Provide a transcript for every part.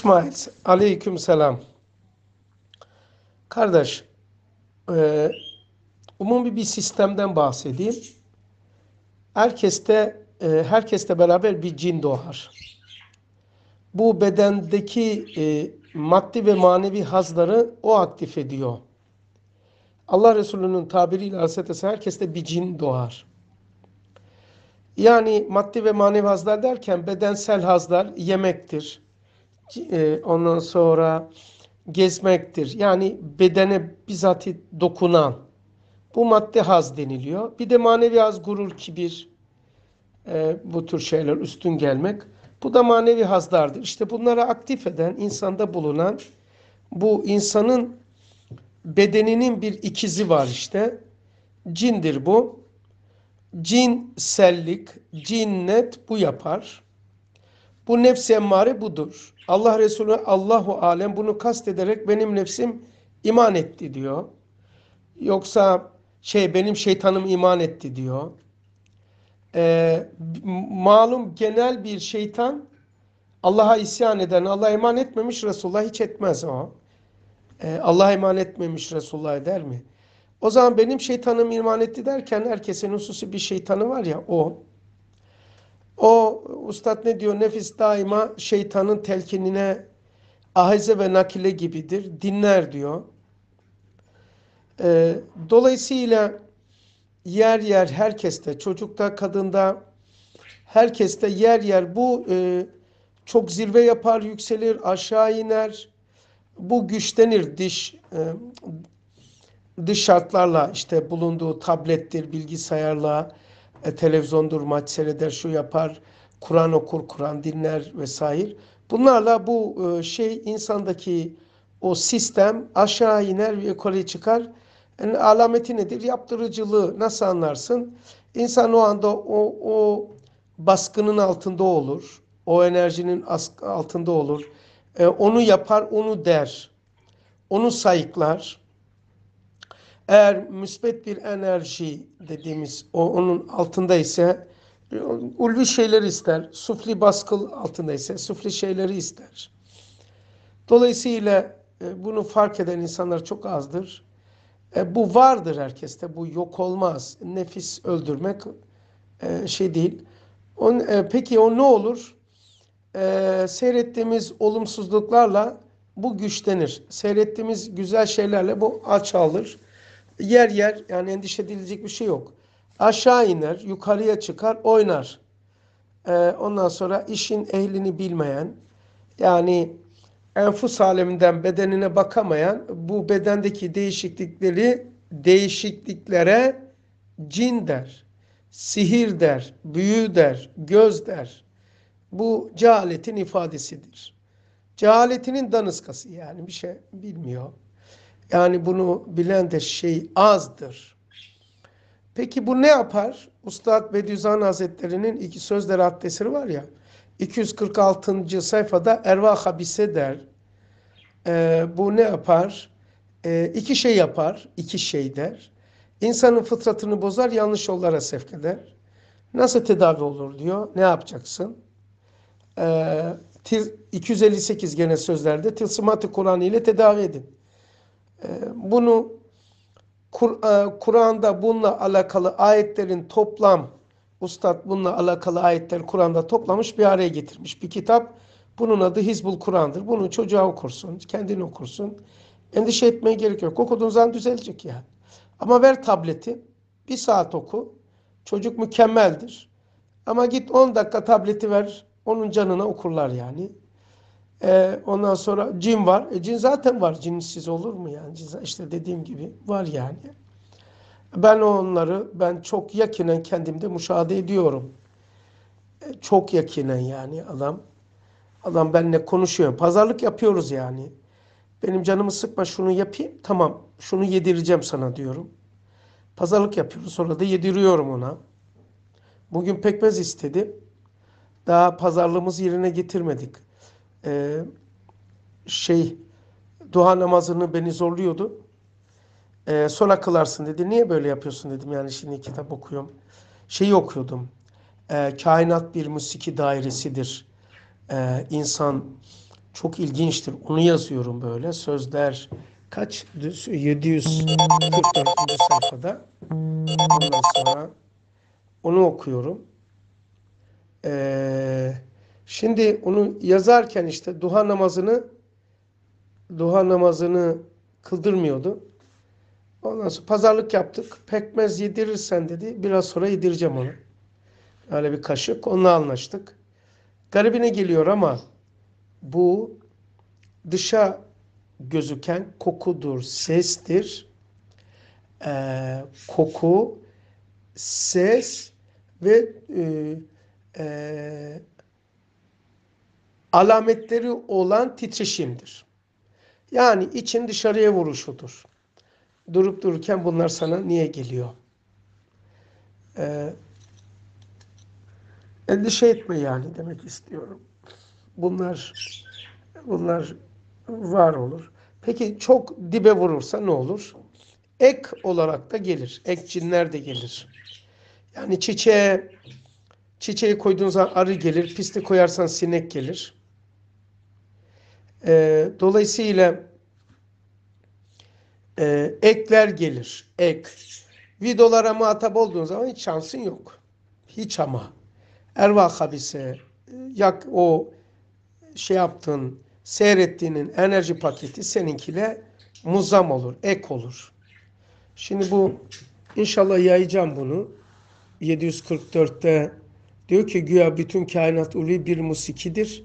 İsmail aleyküm selam. Kardeş, e, umumi bir sistemden bahsedeyim. Herkeste e, herkeste beraber bir cin doğar. Bu bedendeki e, maddi ve manevi hazları o aktif ediyor. Allah Resulü'nün tabiriyle Hazreti herkeste bir cin doğar. Yani maddi ve manevi hazlar derken bedensel hazlar yemektir, e, ondan sonra gezmektir. Yani bedene bizatihi dokunan. Bu madde haz deniliyor. Bir de manevi haz gurur, kibir e, bu tür şeyler üstün gelmek. Bu da manevi hazlardır. İşte bunlara aktif eden, insanda bulunan bu insanın bedeninin bir ikizi var işte. Cindir bu. Cinsellik, cinnet bu yapar. Bu nefs emmare budur. Allah Resulü Allahu alem bunu kastederek benim nefsim iman etti diyor. Yoksa şey benim şeytanım iman etti diyor. Ee, malum genel bir şeytan Allah'a isyan eden, Allah'a iman etmemiş Resulullah hiç etmez o. Ee, Allah'a iman etmemiş Resulullah eder mi? O zaman benim şeytanım iman etti derken herkesin hususi bir şeytanı var ya o. O ustad ne diyor? Nefis daima şeytanın telkinine ahize ve nakile gibidir. Dinler diyor. E, dolayısıyla yer yer herkeste, çocukta, kadında, herkeste yer yer bu e, çok zirve yapar, yükselir, aşağı iner. Bu güçlenir diş e, dış şartlarla işte bulunduğu tablettir, bilgisayarla, e, televizyondur, maç seyreder, şu yapar, Kur'an okur, Kur'an dinler vesaire. Bunlarla bu e, şey insandaki o sistem aşağı iner ve yukarı çıkar. Yani alameti nedir? Yaptırıcılığı nasıl anlarsın? İnsan o anda o, o baskının altında olur. O enerjinin altında olur. E, onu yapar, onu der. Onu sayıklar. Eğer müsbet bir enerji dediğimiz o onun altında ise ulvi şeyler ister. Sufli baskıl altında ise sufli şeyleri ister. Dolayısıyla e, bunu fark eden insanlar çok azdır. E, bu vardır herkeste. Bu yok olmaz. Nefis öldürmek e, şey değil. On, e, peki o ne olur? E, seyrettiğimiz olumsuzluklarla bu güçlenir. Seyrettiğimiz güzel şeylerle bu alır yer yer yani endişe edilecek bir şey yok. Aşağı iner, yukarıya çıkar, oynar. Ee, ondan sonra işin ehlini bilmeyen, yani enfus aleminden bedenine bakamayan, bu bedendeki değişiklikleri değişikliklere cin der, sihir der, büyü der, göz der. Bu cehaletin ifadesidir. Cehaletinin danışkası yani bir şey bilmiyor. Yani bunu bilen de şey azdır. Peki bu ne yapar? Ustad Bediüzzaman Hazretleri'nin iki sözde adresleri var ya. 246. sayfada erva habise der. E, bu ne yapar? E, iki şey yapar, iki şey der. İnsanın fıtratını bozar, yanlış yollara sevk eder. Nasıl tedavi olur diyor. Ne yapacaksın? E, ee, 258 gene sözlerde tilsimat-ı Kur'an ile tedavi edin bunu e, Kur'an'da bununla alakalı ayetlerin toplam Ustad bununla alakalı ayetler Kur'an'da toplamış bir araya getirmiş bir kitap. Bunun adı Hizbul Kur'an'dır. Bunu çocuğa okursun, kendini okursun. Endişe etmeye gerek yok. Okuduğun zaman düzelecek yani. Ama ver tableti, bir saat oku. Çocuk mükemmeldir. Ama git 10 dakika tableti ver, onun canına okurlar yani. E, ondan sonra cin var. E, cin zaten var. Cinsiz olur mu yani? Cin, işte dediğim gibi var yani. Ben onları ben çok yakinen kendimde müşahede ediyorum. E, çok yakinen yani adam. Adam benimle konuşuyor. Pazarlık yapıyoruz yani. Benim canımı sıkma şunu yapayım. Tamam şunu yedireceğim sana diyorum. Pazarlık yapıyoruz. Sonra da yediriyorum ona. Bugün pekmez istedi. Daha pazarlığımız yerine getirmedik e, şey duha namazını beni zorluyordu. E, sonra kılarsın dedi. Niye böyle yapıyorsun dedim. Yani şimdi kitap okuyorum. Şeyi okuyordum. E, kainat bir musiki dairesidir. E, insan çok ilginçtir. Onu yazıyorum böyle. Sözler kaç? 744. sayfada. Ondan sonra onu okuyorum. Eee Şimdi onu yazarken işte duha namazını duha namazını kıldırmıyordu. Ondan sonra pazarlık yaptık. Pekmez yedirirsen dedi. Biraz sonra yedireceğim onu. Öyle bir kaşık. Onunla anlaştık. Garibine geliyor ama bu dışa gözüken kokudur, sestir. Ee, koku, ses ve e, e, alametleri olan titreşimdir. Yani için dışarıya vuruşudur. Durup dururken bunlar sana niye geliyor? Ee, endişe etme yani demek istiyorum. Bunlar bunlar var olur. Peki çok dibe vurursa ne olur? Ek olarak da gelir. Ek cinler de gelir. Yani çiçeğe çiçeği koyduğun zaman arı gelir, pislik koyarsan sinek gelir. E, dolayısıyla e, ekler gelir. Ek. Vidolara muhatap olduğun zaman hiç şansın yok. Hiç ama. Erva habise yak o şey yaptığın seyrettiğinin enerji paketi seninkile muzam olur, ek olur. Şimdi bu inşallah yayacağım bunu. 744'te diyor ki güya bütün kainat ulu bir musikidir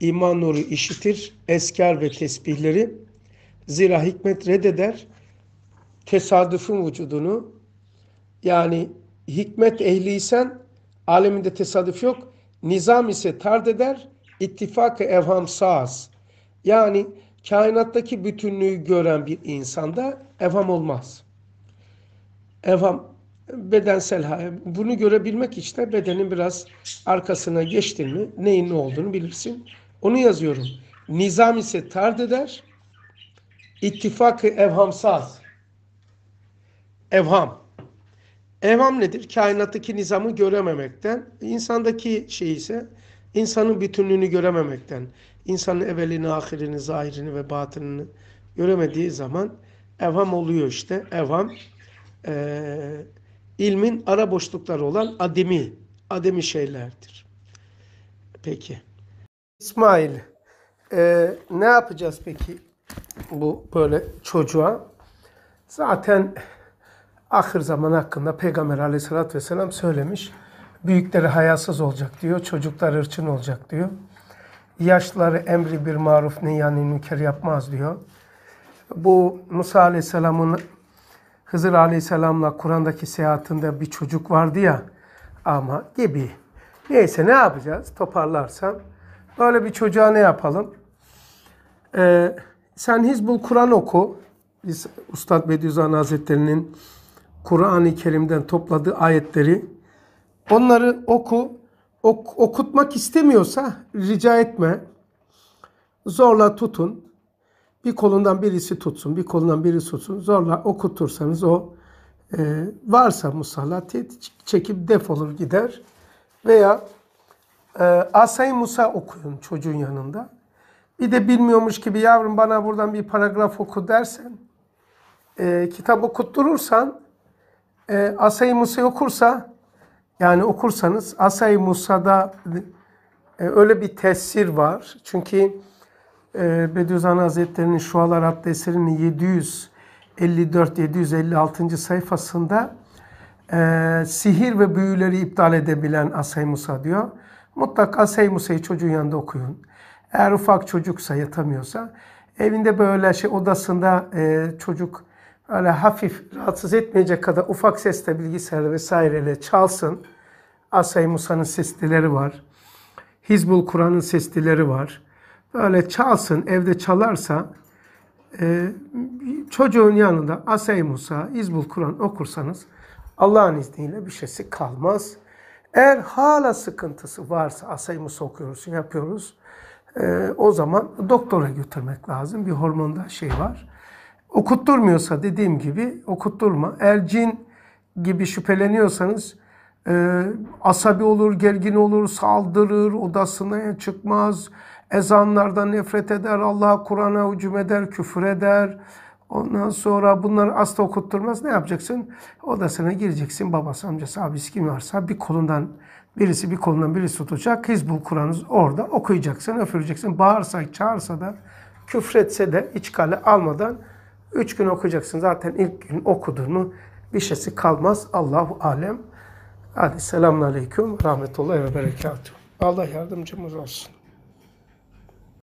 iman nuru işitir, esker ve tesbihleri. Zira hikmet reddeder, tesadüfün vücudunu. Yani hikmet ehliysen aleminde tesadüf yok. Nizam ise tard eder, ittifak-ı evham saz. Yani kainattaki bütünlüğü gören bir insanda evham olmaz. Evham bedensel bunu görebilmek için de bedenin biraz arkasına geçtin mi neyin ne olduğunu bilirsin. Onu yazıyorum. Nizam ise tard eder. İttifakı evhamsaz. Evham. Evham nedir? Kainattaki nizamı görememekten, insandaki şey ise insanın bütünlüğünü görememekten, insanın evvelini, ahirini, zahirini ve batınını göremediği zaman evham oluyor işte. Evham e, ilmin ara boşlukları olan ademi, ademi şeylerdir. Peki. İsmail, e, ne yapacağız peki bu böyle çocuğa? Zaten ahir zaman hakkında Peygamber aleyhissalatü vesselam söylemiş. Büyükleri hayasız olacak diyor, çocuklar ırçın olacak diyor. Yaşları emri bir maruf ne yani münker yapmaz diyor. Bu Musa aleyhisselamın Hızır aleyhisselamla Kur'an'daki seyahatinde bir çocuk vardı ya ama gibi. Neyse ne yapacağız toparlarsam. Böyle bir çocuğa ne yapalım? Ee, sen Hizbul Kur'an oku. Biz Ustad Bediüzzaman Hazretleri'nin Kur'an-ı Kerim'den topladığı ayetleri onları oku. Ok, okutmak istemiyorsa rica etme. Zorla tutun. Bir kolundan birisi tutsun, bir kolundan birisi tutsun. Zorla okutursanız o e, varsa musallat çekip defolur gider. Veya ee, Asay Musa okuyun çocuğun yanında. Bir de bilmiyormuş gibi yavrum bana buradan bir paragraf oku dersen, e, kitap okutturursan, e, Asay Musa okursa, yani okursanız Asay Musa'da e, öyle bir tesir var. Çünkü e, Bediüzzaman Hazretleri'nin Şualar adlı eserinin 754 756 sayfasında e, sihir ve büyüleri iptal edebilen Asay Musa diyor. Mutlaka Seymusa'yı çocuğun yanında okuyun. Eğer ufak çocuksa yatamıyorsa evinde böyle şey odasında e, çocuk öyle hafif rahatsız etmeyecek kadar ufak sesle bilgisayar vesaireyle çalsın. Asay Musa'nın seslileri var. Hizbul Kur'an'ın seslileri var. Böyle çalsın evde çalarsa e, çocuğun yanında Asay Musa, Hizbul Kur'an okursanız Allah'ın izniyle bir şeysi kalmaz. Eğer hala sıkıntısı varsa asayımı sokuyoruz, yapıyoruz. Ee, o zaman doktora götürmek lazım. Bir hormonda şey var. Okutturmuyorsa dediğim gibi okutturma. Eğer cin gibi şüpheleniyorsanız e, asabi olur, gergin olur, saldırır, odasına çıkmaz, ezanlardan nefret eder, Allah'a, Kur'an'a hücum eder, küfür eder, Ondan sonra bunları asla okutturmaz. Ne yapacaksın? Odasına gireceksin. Babası, amcası, abisi kim varsa bir kolundan birisi bir kolundan birisi tutacak. Hizbul Kur'an'ı orada okuyacaksın, öfüreceksin. Bağırsa, çağırsa da, küfretse de iç kale almadan üç gün okuyacaksın. Zaten ilk gün okudun mu bir şeysi kalmaz. Allahu alem. Hadi selamun aleyküm. Rahmetullahi ve berekatuhu. Allah yardımcımız olsun.